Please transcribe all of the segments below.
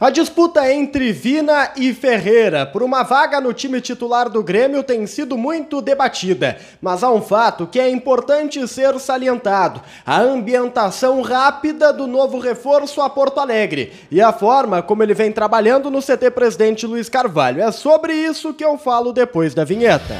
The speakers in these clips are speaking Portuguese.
A disputa entre Vina e Ferreira por uma vaga no time titular do Grêmio tem sido muito debatida, mas há um fato que é importante ser salientado: a ambientação rápida do novo reforço a Porto Alegre e a forma como ele vem trabalhando no CT Presidente Luiz Carvalho. É sobre isso que eu falo depois da vinheta.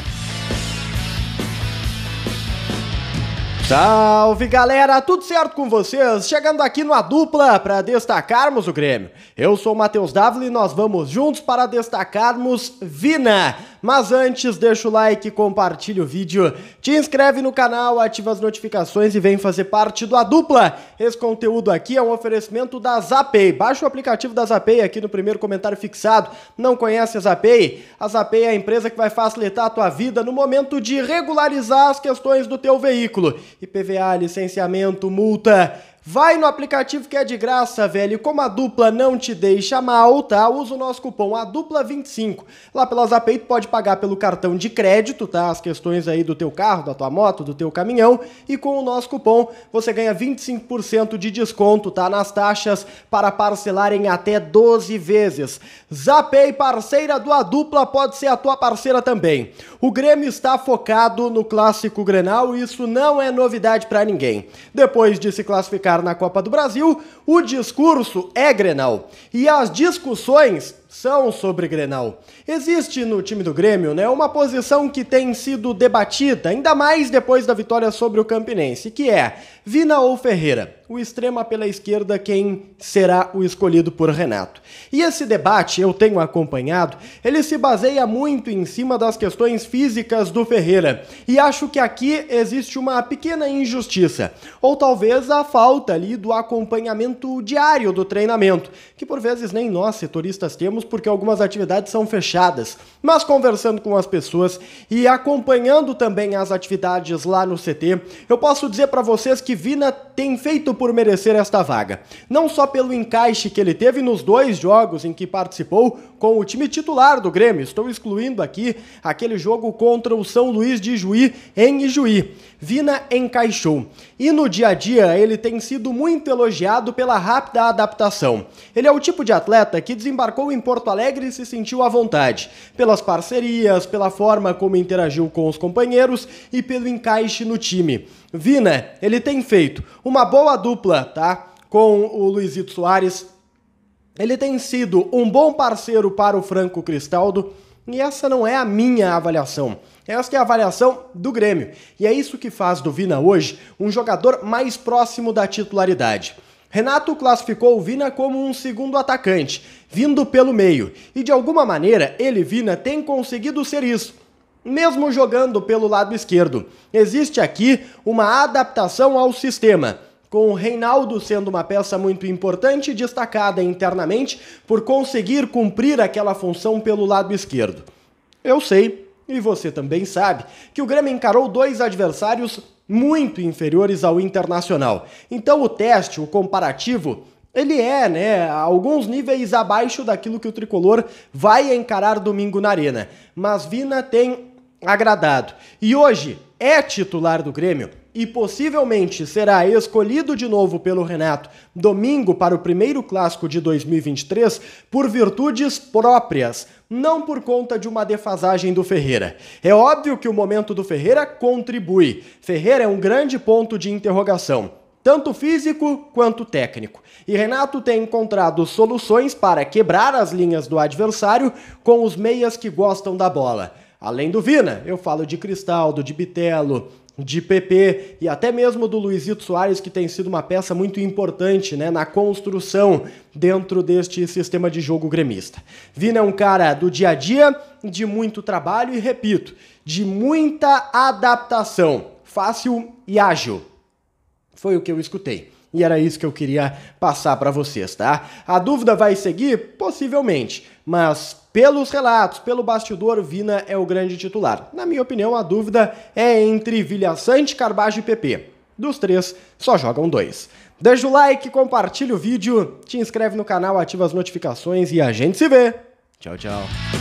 Salve galera, tudo certo com vocês? Chegando aqui no A Dupla para destacarmos o Grêmio. Eu sou o Matheus Dávila e nós vamos juntos para destacarmos Vina. Mas antes, deixa o like, compartilha o vídeo, te inscreve no canal, ativa as notificações e vem fazer parte do A Dupla. Esse conteúdo aqui é um oferecimento da Zapay. Baixa o aplicativo da Zapay aqui no primeiro comentário fixado. Não conhece a Zapay? A Zapay é a empresa que vai facilitar a tua vida no momento de regularizar as questões do teu veículo. IPVA, licenciamento, multa Vai no aplicativo que é de graça, velho. Como a dupla não te deixa mal, tá? Usa o nosso cupom a dupla 25. Lá pela Zapay tu pode pagar pelo cartão de crédito, tá? As questões aí do teu carro, da tua moto, do teu caminhão e com o nosso cupom você ganha 25% de desconto, tá? Nas taxas para parcelar em até 12 vezes. Zapay, parceira do a dupla, pode ser a tua parceira também. O Grêmio está focado no clássico Grenal, isso não é novidade para ninguém. Depois de se classificar na Copa do Brasil, o discurso é Grenal e as discussões são sobre Grenal. Existe no time do Grêmio né, uma posição que tem sido debatida, ainda mais depois da vitória sobre o Campinense, que é Vina ou Ferreira, o extrema pela esquerda, quem será o escolhido por Renato. E esse debate, eu tenho acompanhado, ele se baseia muito em cima das questões físicas do Ferreira. E acho que aqui existe uma pequena injustiça, ou talvez a falta ali do acompanhamento diário do treinamento, que por vezes nem nós, setoristas, temos porque algumas atividades são fechadas. Mas conversando com as pessoas e acompanhando também as atividades lá no CT, eu posso dizer para vocês que Vina tem feito por merecer esta vaga. Não só pelo encaixe que ele teve nos dois jogos em que participou com o time titular do Grêmio, estou excluindo aqui aquele jogo contra o São Luís de Juí em Ijuí. Vina encaixou. E no dia a dia ele tem sido muito elogiado pela rápida adaptação. Ele é o tipo de atleta que desembarcou em Porto Alegre se sentiu à vontade, pelas parcerias, pela forma como interagiu com os companheiros e pelo encaixe no time. Vina, ele tem feito uma boa dupla, tá? Com o Luizito Soares. Ele tem sido um bom parceiro para o Franco Cristaldo. E essa não é a minha avaliação. Esta é a avaliação do Grêmio. E é isso que faz do Vina hoje um jogador mais próximo da titularidade. Renato classificou o Vina como um segundo atacante, vindo pelo meio, e de alguma maneira ele, Vina, tem conseguido ser isso. Mesmo jogando pelo lado esquerdo, existe aqui uma adaptação ao sistema com o Reinaldo sendo uma peça muito importante e destacada internamente por conseguir cumprir aquela função pelo lado esquerdo. Eu sei, e você também sabe, que o Grêmio encarou dois adversários muito inferiores ao internacional. Então o teste, o comparativo, ele é, né, alguns níveis abaixo daquilo que o tricolor vai encarar domingo na Arena. Mas Vina tem agradado. E hoje é titular do Grêmio e possivelmente será escolhido de novo pelo Renato domingo para o primeiro clássico de 2023 por virtudes próprias, não por conta de uma defasagem do Ferreira. É óbvio que o momento do Ferreira contribui. Ferreira é um grande ponto de interrogação tanto físico quanto técnico. E Renato tem encontrado soluções para quebrar as linhas do adversário com os meias que gostam da bola. Além do Vina, eu falo de Cristaldo, de Bitelo, de PP e até mesmo do Luizito Soares, que tem sido uma peça muito importante né, na construção dentro deste sistema de jogo gremista. Vina é um cara do dia a dia, de muito trabalho e, repito, de muita adaptação, fácil e ágil. Foi o que eu escutei. E era isso que eu queria passar para vocês, tá? A dúvida vai seguir? Possivelmente, mas pelos relatos, pelo bastidor, Vina é o grande titular. Na minha opinião, a dúvida é entre Vilhaçante, Carbajo e PP. Dos três, só jogam dois. Deixa o like, compartilha o vídeo, te inscreve no canal, ativa as notificações e a gente se vê. Tchau, tchau.